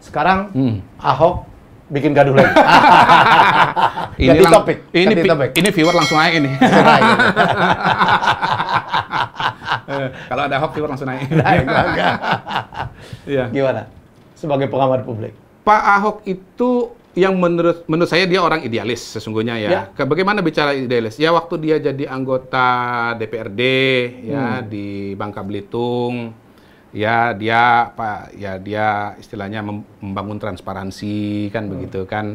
Sekarang hmm. Ahok bikin gaduh lagi. ini Ganti topik. Ini, Ganti topik. ini viewer langsung naik ini. Eh, kalau ada Ahok viewer langsung naik. Naik iya. Gimana? Sebagai pengamat publik. Pak Ahok itu yang menurut menurut saya dia orang idealis sesungguhnya ya. ya. Bagaimana bicara idealis? Ya waktu dia jadi anggota DPRD ya, hmm. ya di Bangka Belitung ya dia apa ya dia istilahnya membangun transparansi kan hmm. begitu kan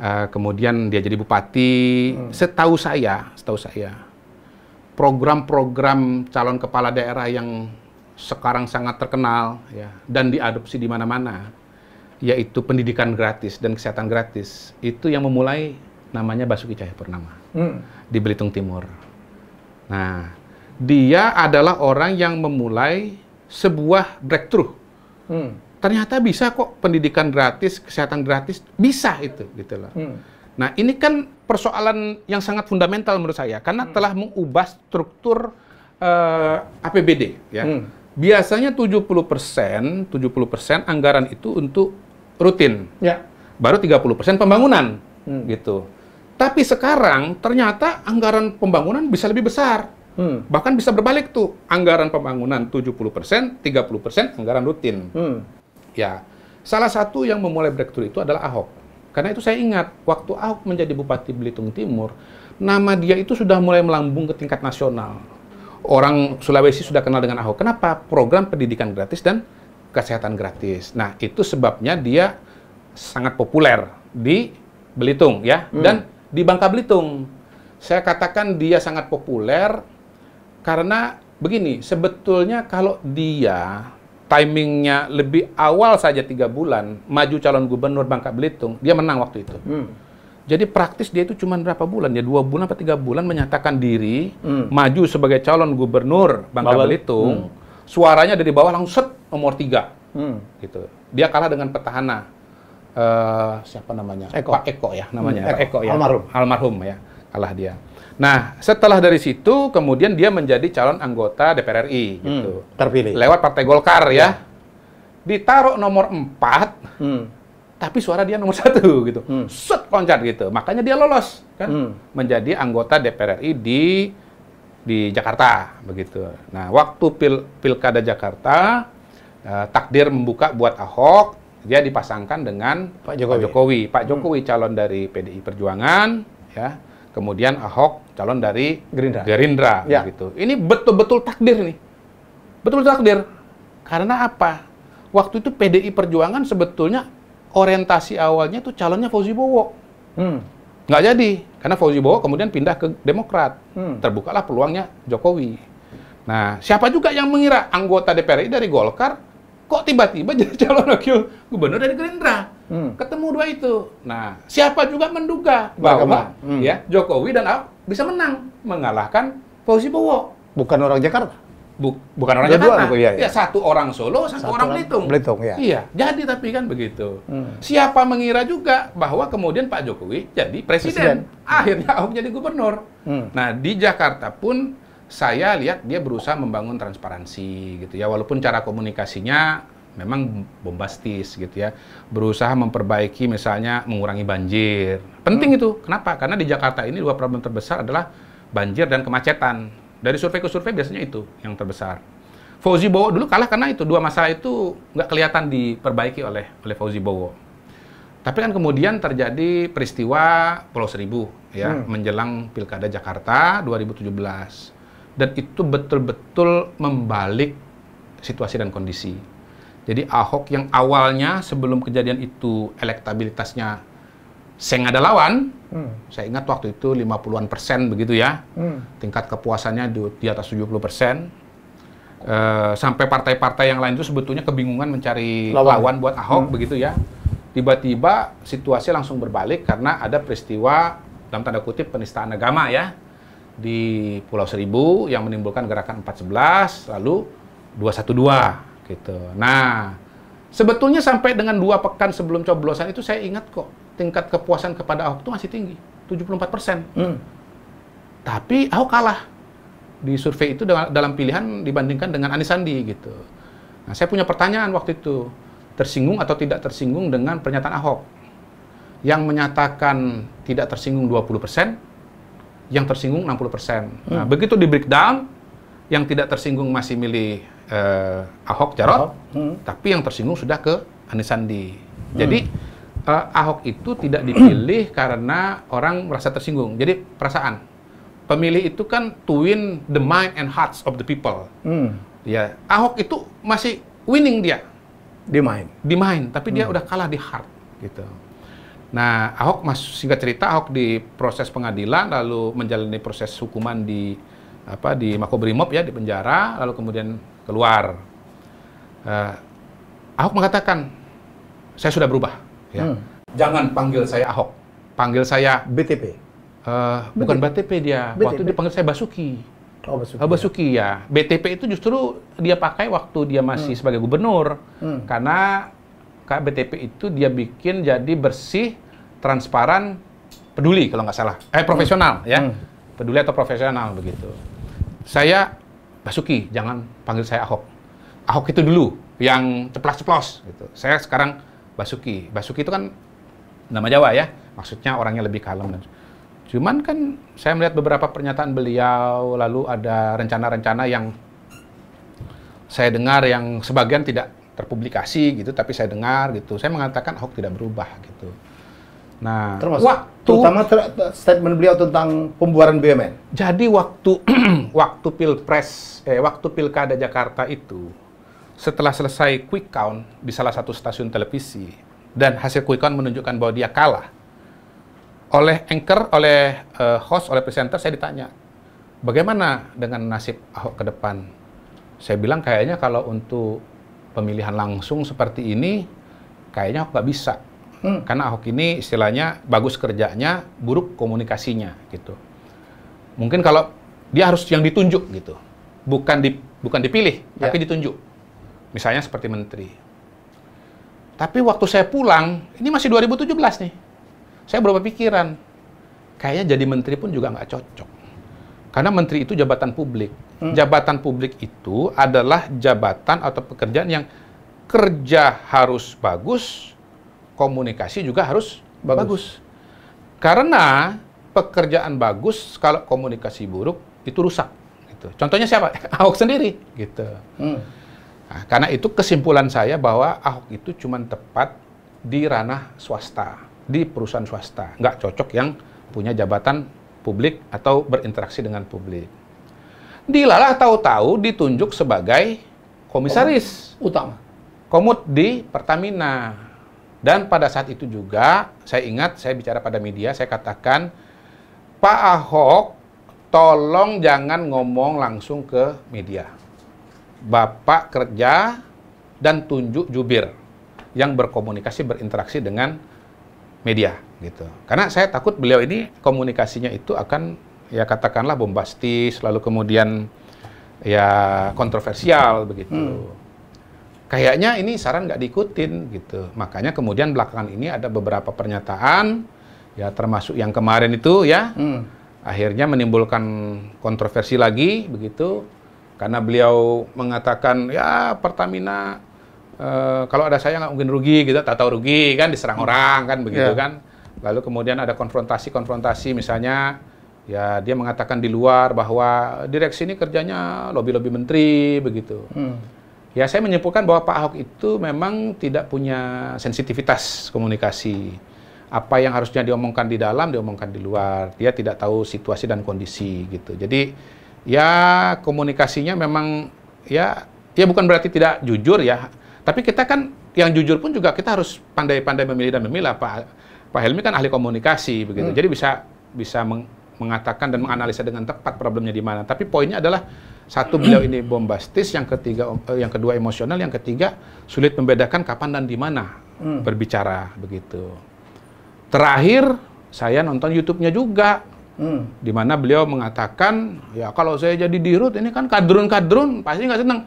uh, kemudian dia jadi bupati hmm. setahu saya setahu saya program-program calon kepala daerah yang sekarang sangat terkenal ya dan diadopsi di mana-mana yaitu pendidikan gratis dan kesehatan gratis itu yang memulai namanya Basuki Cahayapurnama hmm. di Belitung Timur nah dia adalah orang yang memulai sebuah breakthrough. Hmm. Ternyata bisa kok pendidikan gratis, kesehatan gratis, bisa itu gitu loh. Hmm. Nah, ini kan persoalan yang sangat fundamental menurut saya karena hmm. telah mengubah struktur uh, eh, APBD ya. Hmm. Biasanya 70%, 70% anggaran itu untuk rutin. Ya. Baru 30% pembangunan hmm. gitu. Tapi sekarang ternyata anggaran pembangunan bisa lebih besar. Hmm. Bahkan bisa berbalik tuh, anggaran pembangunan 70%, 30% anggaran rutin. Hmm. Ya, salah satu yang memulai breakthrough itu adalah Ahok. Karena itu saya ingat, waktu Ahok menjadi Bupati Belitung Timur, nama dia itu sudah mulai melambung ke tingkat nasional. Orang Sulawesi sudah kenal dengan Ahok. Kenapa? Program pendidikan gratis dan kesehatan gratis. Nah, itu sebabnya dia sangat populer di Belitung ya hmm. dan di Bangka Belitung. Saya katakan dia sangat populer karena begini, sebetulnya kalau dia timingnya lebih awal saja tiga bulan, maju calon gubernur Bangka Belitung, dia menang waktu itu. Hmm. Jadi praktis dia itu cuma berapa bulan ya dua bulan atau tiga bulan menyatakan diri hmm. maju sebagai calon gubernur Bangka Bawal. Belitung. Hmm. Suaranya dari bawah langsung set nomor tiga, hmm. gitu. Dia kalah dengan petahana uh, siapa namanya Eko. Pak Eko ya namanya hmm, Eko. Eko ya almarhum almarhum ya kalah dia. Nah, setelah dari situ kemudian dia menjadi calon anggota DPR RI hmm, gitu. Terpilih. Lewat Partai Golkar ya. ya. Ditaruh nomor empat Hmm. Tapi suara dia nomor satu gitu. Hmm. Set loncat gitu. Makanya dia lolos kan hmm. menjadi anggota DPR RI di di Jakarta begitu. Nah, waktu pil, Pilkada Jakarta eh, takdir membuka buat Ahok, dia dipasangkan dengan Pak Jokowi. Pak Jokowi, Pak hmm. Jokowi hmm. calon dari PDI Perjuangan ya kemudian Ahok calon dari Gerindra. Gerindra ya. gitu. Ini betul-betul takdir nih. Betul betul takdir. Karena apa? Waktu itu PDI Perjuangan sebetulnya orientasi awalnya itu calonnya Fauzi Bowo. Hmm. Nggak jadi, karena Fauzi Bowo kemudian pindah ke Demokrat. Hmm. Terbukalah peluangnya Jokowi. Nah, siapa juga yang mengira anggota DPR dari Golkar kok tiba-tiba jadi calon wakil gubernur dari Gerindra? Hmm. Ketemu dua itu. Nah, siapa juga menduga bahwa ya, hmm. ya Jokowi dan Ahok bisa menang mengalahkan Fauzi Bowo. Bukan orang Jakarta. Buk, bukan orang Jakarta. Dua, gitu, iya, iya, Ya, satu orang Solo, satu, satu orang Belitung. Belitung ya. Iya. Jadi tapi kan begitu. Hmm. Siapa mengira juga bahwa kemudian Pak Jokowi jadi presiden. presiden. Hmm. Akhirnya Ahok jadi gubernur. Hmm. Nah, di Jakarta pun saya lihat dia berusaha membangun transparansi gitu ya walaupun cara komunikasinya memang bombastis gitu ya. Berusaha memperbaiki misalnya mengurangi banjir. Penting hmm. itu. Kenapa? Karena di Jakarta ini dua problem terbesar adalah banjir dan kemacetan. Dari survei ke survei biasanya itu yang terbesar. Fauzi Bowo dulu kalah karena itu dua masalah itu nggak kelihatan diperbaiki oleh oleh Fauzi Bowo. Tapi kan kemudian terjadi peristiwa Pulau Seribu ya hmm. menjelang Pilkada Jakarta 2017 dan itu betul-betul membalik situasi dan kondisi. Jadi Ahok yang awalnya sebelum kejadian itu elektabilitasnya seng ada lawan, hmm. saya ingat waktu itu 50-an persen begitu ya, hmm. tingkat kepuasannya di, di atas 70 persen, e, sampai partai-partai yang lain itu sebetulnya kebingungan mencari lawan, lawan buat Ahok hmm. begitu ya. Tiba-tiba situasi langsung berbalik karena ada peristiwa dalam tanda kutip penistaan agama ya di Pulau Seribu yang menimbulkan gerakan 411 lalu 212 gitu. Nah, sebetulnya sampai dengan dua pekan sebelum coblosan itu saya ingat kok tingkat kepuasan kepada Ahok itu masih tinggi, 74 persen. Hmm. Tapi Ahok kalah di survei itu dalam pilihan dibandingkan dengan Anies Sandi gitu. Nah, saya punya pertanyaan waktu itu, tersinggung atau tidak tersinggung dengan pernyataan Ahok yang menyatakan tidak tersinggung 20 persen, yang tersinggung 60 persen. Nah, hmm. Nah, begitu di breakdown, yang tidak tersinggung masih milih eh, Ahok Jarot, Ahok. Hmm. tapi yang tersinggung sudah ke Anies Sandi. Hmm. Jadi eh, Ahok itu tidak dipilih karena orang merasa tersinggung. Jadi perasaan. Pemilih itu kan to win the mind and hearts of the people. Hmm. Ya, Ahok itu masih winning dia. Di mind. Di mind, tapi hmm. dia udah kalah di heart gitu. Nah, Ahok masuk singkat cerita Ahok di proses pengadilan lalu menjalani proses hukuman di apa di Makobrimob ya di penjara lalu kemudian keluar. Uh, Ahok mengatakan, saya sudah berubah. Ya. Hmm. Jangan panggil saya Ahok, panggil saya BTP. Uh, eh, BTP. bukan BTP dia, BTP. waktu dia panggil saya Basuki. Oh, Basuki. Oh, ya. Basuki ya. BTP itu justru dia pakai waktu dia masih hmm. sebagai gubernur. Hmm. Karena BTP itu dia bikin jadi bersih, transparan, peduli kalau nggak salah. Eh, profesional hmm. ya. Hmm. Peduli atau profesional begitu. Saya Basuki, jangan panggil saya Ahok. Ahok itu dulu yang ceplos ceplos gitu. Saya sekarang Basuki. Basuki itu kan nama Jawa ya, maksudnya orangnya lebih kalem. Cuman kan saya melihat beberapa pernyataan beliau, lalu ada rencana-rencana yang saya dengar yang sebagian tidak terpublikasi gitu, tapi saya dengar gitu. Saya mengatakan Ahok tidak berubah gitu. Nah, Termasuk waktu terutama ter statement beliau tentang pembuaran BUMN. Jadi waktu waktu Pilpres eh waktu Pilkada Jakarta itu setelah selesai quick count di salah satu stasiun televisi dan hasil quick count menunjukkan bahwa dia kalah. Oleh anchor, oleh uh, host, oleh presenter saya ditanya, "Bagaimana dengan nasib Ahok ke depan?" Saya bilang kayaknya kalau untuk pemilihan langsung seperti ini kayaknya Ahok nggak bisa Hmm. Karena Ahok ini istilahnya bagus kerjanya, buruk komunikasinya gitu. Mungkin kalau dia harus yang ditunjuk gitu. Bukan di bukan dipilih, ya. tapi ditunjuk. Misalnya seperti menteri. Tapi waktu saya pulang, ini masih 2017 nih. Saya berubah pikiran. Kayaknya jadi menteri pun juga nggak cocok. Karena menteri itu jabatan publik. Hmm. Jabatan publik itu adalah jabatan atau pekerjaan yang kerja harus bagus, komunikasi juga harus bagus. bagus. Karena pekerjaan bagus kalau komunikasi buruk itu rusak. Gitu. Contohnya siapa? Ahok sendiri. Gitu. Hmm. Nah, karena itu kesimpulan saya bahwa Ahok itu cuma tepat di ranah swasta, di perusahaan swasta. Nggak cocok yang punya jabatan publik atau berinteraksi dengan publik. Dilalah tahu-tahu ditunjuk sebagai komisaris. Komut utama. Komut di Pertamina. Dan pada saat itu juga, saya ingat, saya bicara pada media, saya katakan, Pak Ahok, tolong jangan ngomong langsung ke media. Bapak kerja dan tunjuk jubir yang berkomunikasi, berinteraksi dengan media. gitu. Karena saya takut beliau ini komunikasinya itu akan, ya katakanlah bombastis, lalu kemudian ya kontroversial begitu. Hmm kayaknya ini saran nggak diikutin gitu. Makanya kemudian belakangan ini ada beberapa pernyataan ya termasuk yang kemarin itu ya hmm. akhirnya menimbulkan kontroversi lagi begitu karena beliau mengatakan ya Pertamina e, kalau ada saya nggak mungkin rugi gitu tak tahu rugi kan diserang hmm. orang kan begitu yeah. kan lalu kemudian ada konfrontasi konfrontasi misalnya ya dia mengatakan di luar bahwa direksi ini kerjanya lobby lobby menteri begitu hmm Ya saya menyimpulkan bahwa Pak Ahok itu memang tidak punya sensitivitas komunikasi. Apa yang harusnya diomongkan di dalam, diomongkan di luar. Dia tidak tahu situasi dan kondisi gitu. Jadi ya komunikasinya memang ya ya bukan berarti tidak jujur ya. Tapi kita kan yang jujur pun juga kita harus pandai-pandai memilih dan memilah Pak Pak Helmi kan ahli komunikasi begitu. Hmm. Jadi bisa bisa meng, mengatakan dan menganalisa dengan tepat problemnya di mana. Tapi poinnya adalah satu beliau ini bombastis, yang ketiga eh, yang kedua emosional, yang ketiga sulit membedakan kapan dan di mana hmm. berbicara begitu. Terakhir saya nonton YouTube-nya juga. Hmm. Di mana beliau mengatakan, ya kalau saya jadi dirut ini kan kadrun-kadrun pasti nggak seneng.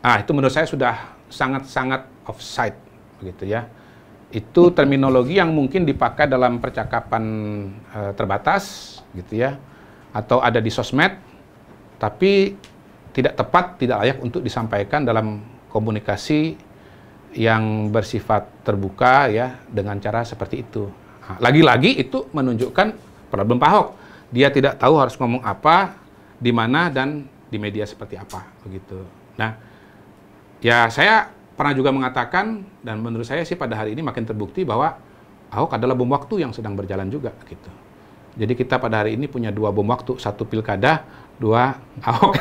Ah, itu menurut saya sudah sangat-sangat offside begitu ya. Itu terminologi yang mungkin dipakai dalam percakapan eh, terbatas gitu ya atau ada di sosmed tapi tidak tepat, tidak layak untuk disampaikan dalam komunikasi yang bersifat terbuka ya dengan cara seperti itu. Nah, lagi-lagi itu menunjukkan problem pahok. Dia tidak tahu harus ngomong apa, di mana dan di media seperti apa begitu. Nah, ya saya pernah juga mengatakan dan menurut saya sih pada hari ini makin terbukti bahwa Ahok adalah bom waktu yang sedang berjalan juga gitu. Jadi kita pada hari ini punya dua bom waktu, satu pilkada, dua Ahok.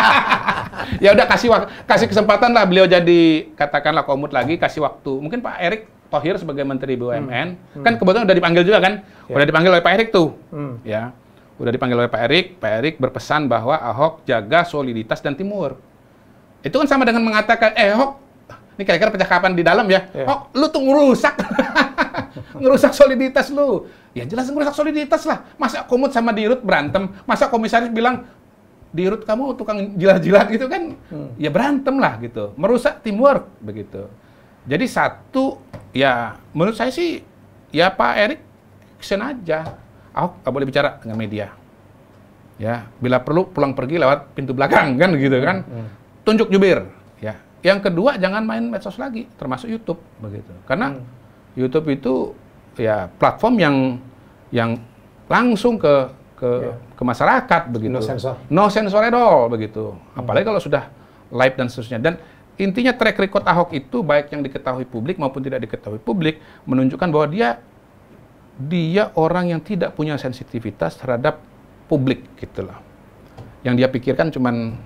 ya udah kasih kasih kesempatan lah beliau jadi katakanlah komut lagi, kasih waktu. Mungkin Pak erik Thohir sebagai Menteri BUMN hmm. kan hmm. kebetulan udah dipanggil juga kan, ya. udah dipanggil oleh Pak erik tuh, hmm. ya udah dipanggil oleh Pak erik Pak erik berpesan bahwa Ahok jaga soliditas dan timur. Itu kan sama dengan mengatakan, eh Ahok, ini kira-kira percakapan di dalam ya, Ahok ya. Ahok, lu tuh ngerusak, ngerusak soliditas lu. Ya jelas ngerusak soliditas lah. Masa komut sama dirut berantem? Masa komisaris bilang, dirut kamu tukang jilat-jilat gitu kan? Hmm. Ya berantem lah gitu. Merusak teamwork begitu. Jadi satu, ya menurut saya sih, ya Pak Erik kesen aja. Ahok gak boleh bicara dengan media. Ya, bila perlu pulang pergi lewat pintu belakang kan gitu kan. Hmm, hmm. Tunjuk jubir. Ya. Yang kedua jangan main medsos lagi, termasuk YouTube begitu. Karena hmm. YouTube itu ya platform yang yang langsung ke ke yeah. ke masyarakat begitu. No sensor. No sensor at all begitu. Apalagi kalau sudah live dan seterusnya. Dan intinya track record Ahok itu baik yang diketahui publik maupun tidak diketahui publik menunjukkan bahwa dia dia orang yang tidak punya sensitivitas terhadap publik gitulah. Yang dia pikirkan cuman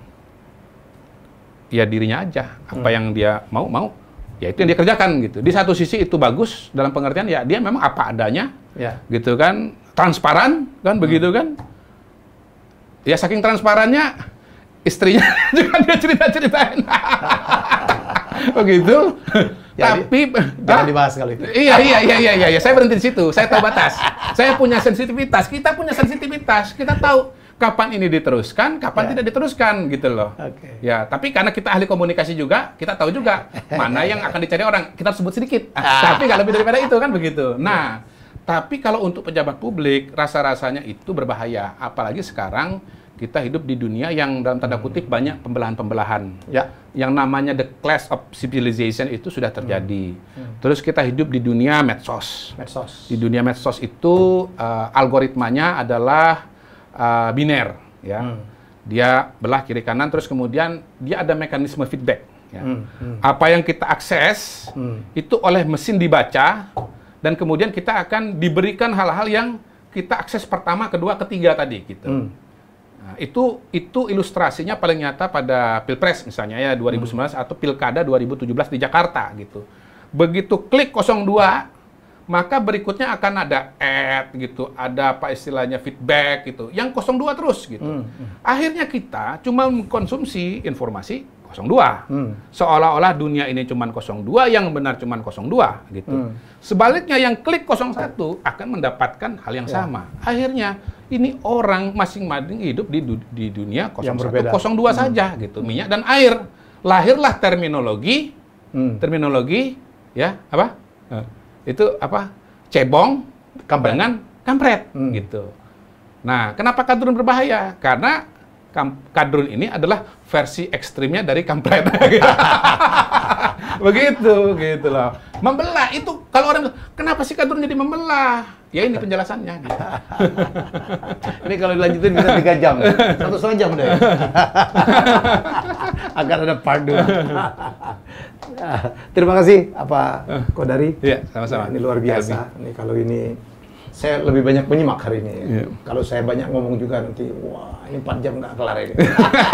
ya dirinya aja, apa hmm. yang dia mau mau ya itu yang dia kerjakan gitu. Di satu sisi itu bagus dalam pengertian ya dia memang apa adanya, ya. gitu kan, transparan kan hmm. begitu kan. Ya saking transparannya istrinya juga dia cerita ceritain. Begitu. Ya, Tapi jangan dibahas kali itu. Iya iya iya iya iya. Saya berhenti di situ. Saya tahu batas. saya punya sensitivitas. Kita punya sensitivitas. Kita tahu kapan ini diteruskan, kapan ya. tidak diteruskan gitu loh. Okay. Ya, tapi karena kita ahli komunikasi juga, kita tahu juga mana yang akan dicari orang. Kita sebut sedikit, ah. tapi nggak lebih daripada itu kan begitu. Nah, ya. tapi kalau untuk pejabat publik, rasa-rasanya itu berbahaya, apalagi sekarang kita hidup di dunia yang dalam tanda kutip hmm. banyak pembelahan-pembelahan. Ya. Yang namanya the class of civilization itu sudah hmm. terjadi. Hmm. Hmm. Terus kita hidup di dunia medsos. Medsos. Di dunia medsos itu uh, algoritmanya adalah uh, biner, ya. Hmm. Dia belah kiri kanan, terus kemudian dia ada mekanisme feedback. Ya. Hmm. Hmm. Apa yang kita akses hmm. itu oleh mesin dibaca dan kemudian kita akan diberikan hal-hal yang kita akses pertama, kedua, ketiga tadi gitu. Hmm. Nah, itu itu ilustrasinya paling nyata pada pilpres misalnya ya 2019 hmm. atau pilkada 2017 di Jakarta gitu. Begitu klik 02 maka berikutnya akan ada ad gitu, ada apa istilahnya feedback gitu, yang 02 terus gitu. Hmm, hmm. Akhirnya kita cuma mengkonsumsi informasi 02. Hmm. Seolah-olah dunia ini cuma 02, yang benar cuma 02 gitu. Hmm. Sebaliknya yang klik 01 akan mendapatkan hal yang yeah. sama. Akhirnya ini orang masing-masing hidup di, du di dunia 01, yang 02 hmm. saja gitu, minyak dan air. Lahirlah terminologi, hmm. terminologi ya apa? Hmm itu apa cebong, kambangan, kampret hmm. gitu. Nah, kenapa kadrun berbahaya? Karena kadrun ini adalah versi ekstrimnya dari kampret. Begitu, gitu loh. Membelah itu kalau orang kenapa sih kadrun jadi membelah? Ya ini penjelasannya. Gitu. ini kalau dilanjutin bisa tiga jam, satu setengah jam deh. Ya. Agar ada padu. Terima kasih apa eh. Kodari. Iya, sama-sama. Ini luar biasa. Ini kalau ini saya lebih banyak menyimak hari ini. Ya. Yeah. Kalau saya banyak ngomong juga nanti, wah ini 4 jam nggak kelar ini.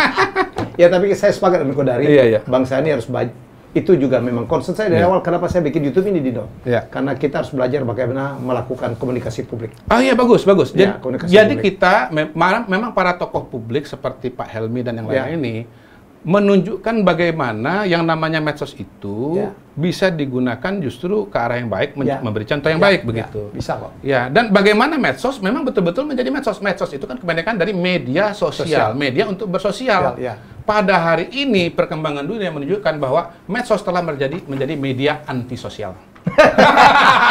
ya tapi saya sepakat dengan Kodari, Iya, yeah. Bangsa ini harus baik. Itu juga memang concern saya dari yeah. awal. Kenapa saya bikin YouTube ini, Dino? Yeah. Karena kita harus belajar bagaimana melakukan komunikasi publik. Oh iya, bagus, bagus. Iya, jadi, ya, jadi kita, me memang para tokoh publik seperti Pak Helmi dan yang iya. lain ini, menunjukkan bagaimana yang namanya medsos itu ya. bisa digunakan justru ke arah yang baik, ya. memberi contoh yang ya, baik ya, begitu. Bisa kok. Ya, dan bagaimana medsos memang betul-betul menjadi medsos. Medsos itu kan kebanyakan dari media sosial, sosial. media untuk bersosial. Ya, ya. Pada hari ini perkembangan dunia menunjukkan bahwa medsos telah menjadi menjadi media antisosial.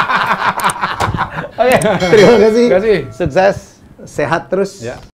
Oke, terima kasih. Terima kasih. Sukses, sehat terus. Ya.